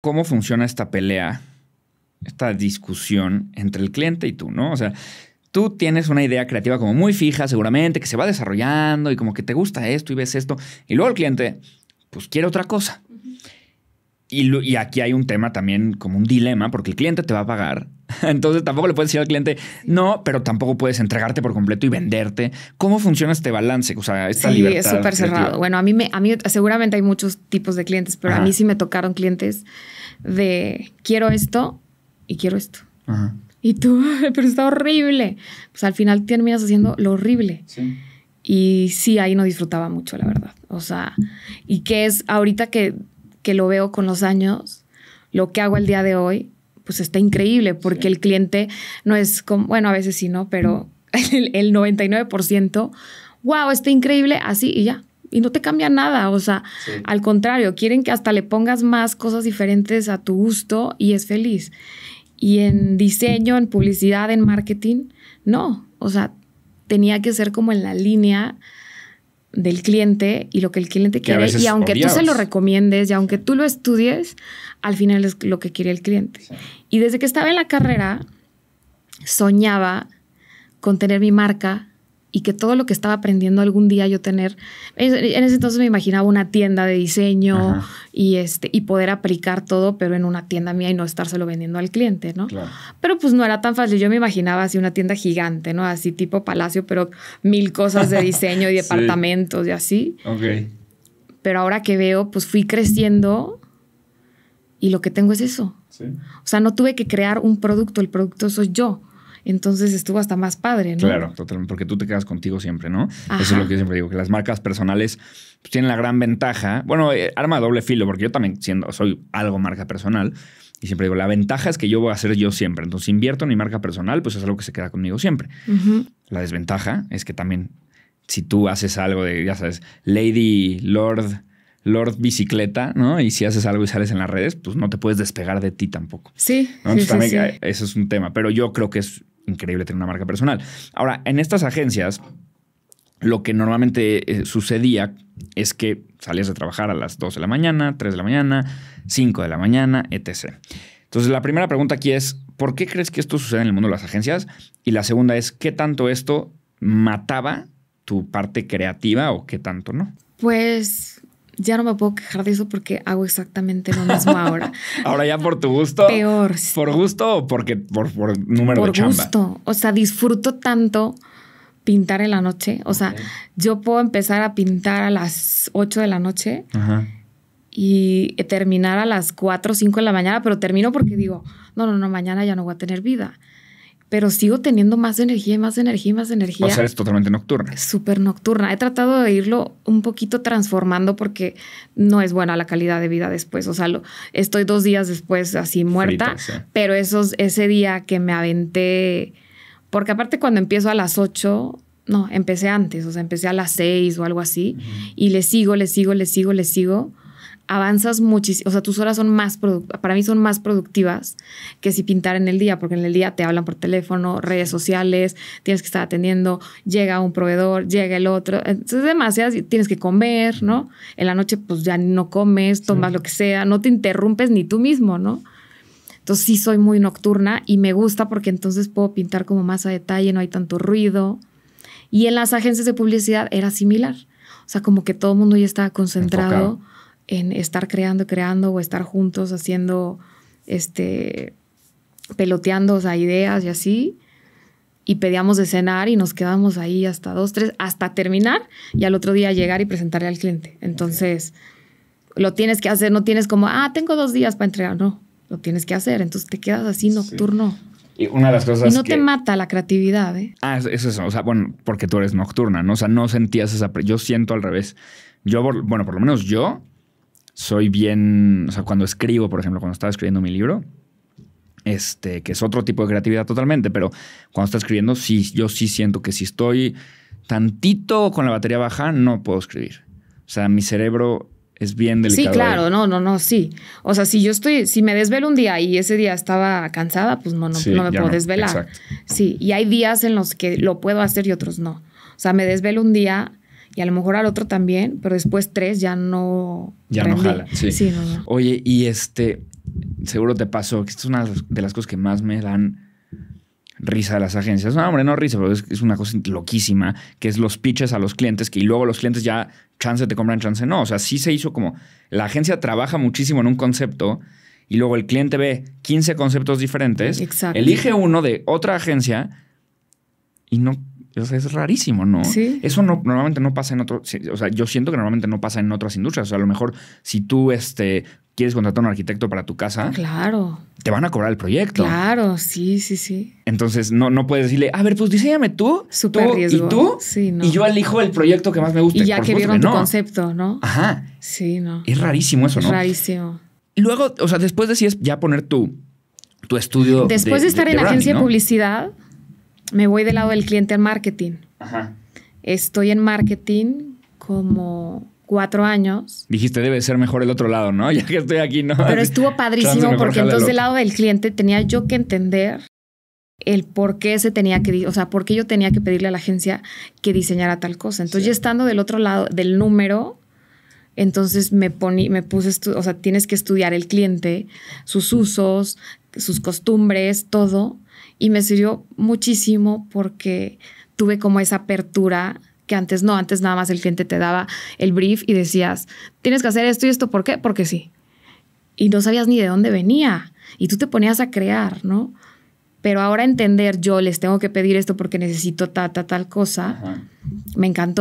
cómo funciona esta pelea, esta discusión entre el cliente y tú, ¿no? O sea, tú tienes una idea creativa como muy fija, seguramente, que se va desarrollando y como que te gusta esto y ves esto, y luego el cliente, pues quiere otra cosa. y, aquí hay un tema también como un dilema, porque el cliente te va a pagar Entonces tampoco le puedes decir al cliente, no, pero tampoco puedes entregarte por completo y venderte. ¿Cómo funciona este balance? O sea, esta sí, es súper cerrado. Bueno, a mí, me, a mí seguramente hay muchos tipos de clientes, pero a mí sí me tocaron clientes de quiero esto y quiero esto. Y tú, pero está horrible. Pues al final terminas haciendo lo horrible. Sí. Y sí, ahí no disfrutaba mucho, la verdad. O sea, y que es ahorita que, que lo veo con los años, lo que hago el día de hoy pues está increíble porque el cliente no es como, bueno, a veces sí, ¿no? Pero el, 99%, wow, está increíble, así y ya y no te cambia nada. O sea, al contrario, quieren que hasta le pongas más cosas diferentes a tu gusto y es feliz. Y en diseño, en publicidad, en marketing, no. O sea, tenía que ser como en la línea del cliente y lo que el cliente quiere. Y aunque tú se lo recomiendes y aunque tú lo estudies, al final es lo que quiere el cliente. Y desde que estaba en la carrera, soñaba con tener mi marca y que todo lo que estaba aprendiendo algún día yo tener, en ese entonces me imaginaba una tienda de diseño y, este, y poder aplicar todo, pero en una tienda mía y no estárselo vendiendo al cliente, ¿no? Pero pues no era tan fácil, yo me imaginaba así una tienda gigante, ¿no? Así tipo palacio, pero mil cosas de diseño y departamentos y así. Ok. Pero ahora que veo, pues fui creciendo y lo que tengo es eso. Sí. O sea, no tuve que crear un producto, el producto soy yo. Entonces estuvo hasta más padre, ¿no? Claro, totalmente, porque tú te quedas contigo siempre, ¿no? Eso es lo que yo siempre digo, que las marcas personales pues, tienen la gran ventaja. Bueno, eh, arma doble filo, porque yo también siendo, soy algo marca personal. Y siempre digo, la ventaja es que yo voy a hacer yo siempre. Entonces, invierto en mi marca personal, pues es algo que se queda conmigo siempre. La desventaja es que también, si tú haces algo de, ya sabes, Lady, Lord, Lord Bicicleta, ¿no? Y si haces algo y sales en las redes, pues no te puedes despegar de ti tampoco. Sí. Eso es un tema, pero yo creo que es increíble tener una marca personal. Ahora, en estas agencias, lo que normalmente eh, sucedía es que salías de trabajar a las 2 de la mañana, 3 de la mañana, 5 de la mañana, etc. Entonces, la primera pregunta aquí es, ¿por qué crees que esto sucede en el mundo de las agencias? Y la segunda es, ¿qué tanto esto mataba tu parte creativa o qué tanto no? Pues ya no me puedo quejar de eso porque hago exactamente lo mismo ahora. ahora ya por tu gusto. Peor. ¿Por gusto o porque por, número de chamba? Por gusto. O sea, disfruto tanto pintar en la noche. O sea, yo puedo empezar a pintar a las 8 de la noche y terminar a las 4 o 5 de la mañana, pero termino porque digo, no, no, no, mañana ya no voy a tener vida pero sigo teniendo más energía, más energía, más energía. O sea, es totalmente nocturna. Súper nocturna. He tratado de irlo un poquito transformando porque no es buena la calidad de vida después. O sea, estoy dos días después así muerta, pero ese día que me aventé, porque aparte cuando empiezo a las ocho, no, empecé antes, o sea, empecé a las seis o algo así, y le sigo, le sigo, le sigo, le sigo avanzas muchísimo, o sea, tus horas son más, para mí son más productivas que si pintar en el día, porque en el día te hablan por teléfono, redes sociales, tienes que estar atendiendo, llega un proveedor, llega el otro, entonces demasiadas, tienes que comer, ¿no? En la noche pues ya no comes, tomas lo que sea, no te interrumpes ni tú mismo, ¿no? Entonces sí soy muy nocturna y me gusta porque entonces puedo pintar como más a detalle, no hay tanto ruido. Y en las agencias de publicidad era similar. O sea, como que todo el mundo ya estaba concentrado en estar creando, creando o estar juntos haciendo, este, peloteando o ideas y así. Y pedíamos de cenar y nos quedamos ahí hasta dos, tres, hasta terminar y al otro día llegar y presentarle al cliente. Entonces, lo tienes que hacer, no tienes como, ah, tengo dos días para entregar, no, lo tienes que hacer. Entonces te quedas así nocturno. Y una de las cosas. Y no te mata la creatividad, ¿eh? Ah, eso es, O sea, bueno, porque tú eres nocturna, ¿no? O sea, no sentías esa. Yo siento al revés. Yo, bueno, por lo menos yo soy bien, o sea, cuando escribo, por ejemplo, cuando estaba escribiendo mi libro, este, que es otro tipo de creatividad totalmente, pero cuando está escribiendo, sí, yo sí siento que si estoy tantito con la batería baja, no puedo escribir. O sea, mi cerebro es bien delicado. Sí, claro, no, no, no, sí. O sea, si yo estoy, si me desvelo un día y ese día estaba cansada, pues no, no, no me puedo desvelar. Sí, y hay días en los que lo puedo hacer y otros no. O sea, me desvelo un día y a lo mejor al otro también, pero después tres ya no. Ya no jala. Sí. no, no. Oye, y este, seguro te pasó, que esta es una de las cosas que más me dan risa de las agencias. No, hombre, no risa, pero es, una cosa loquísima, que es los pitches a los clientes, que luego los clientes ya chance te compran, chance no. O sea, sí se hizo como la agencia trabaja muchísimo en un concepto y luego el cliente ve 15 conceptos diferentes, Exacto. elige uno de otra agencia y no es rarísimo, ¿no? Sí. Eso no, normalmente no pasa en otros... o sea, yo siento que normalmente no pasa en otras industrias. O sea, a lo mejor si tú este, quieres contratar a un arquitecto para tu casa, ah, claro. te van a cobrar el proyecto. Claro, sí, sí, sí. Entonces no, no puedes decirle, a ver, pues diseñame tú, Súper tú riesgo. y tú, sí, no. y yo elijo el proyecto que más me gusta Y ya que vieron tu concepto, ¿no? Ajá. Sí, no. Es rarísimo eso, ¿no? Es rarísimo. Y luego, o sea, después de es ya poner tu, tu estudio. Después de, estar en agencia de publicidad me voy del lado del cliente al marketing. Ajá. Estoy en marketing como cuatro años. Dijiste, debe ser mejor el otro lado, ¿no? Ya que estoy aquí, ¿no? Pero estuvo padrísimo porque entonces del lado del cliente tenía yo que entender el por qué se tenía que, o sea, por qué yo tenía que pedirle a la agencia que diseñara tal cosa. Entonces, estando del otro lado del número, entonces me, me puse, o sea, tienes que estudiar el cliente, sus usos, sus costumbres, todo. Y me sirvió muchísimo porque tuve como esa apertura que antes no, antes nada más el cliente te daba el brief y decías, tienes que hacer esto y esto, ¿por qué? Porque sí. Y no sabías ni de dónde venía y tú te ponías a crear, ¿no? Pero ahora entender yo les tengo que pedir esto porque necesito ta, tal tal cosa, me encantó.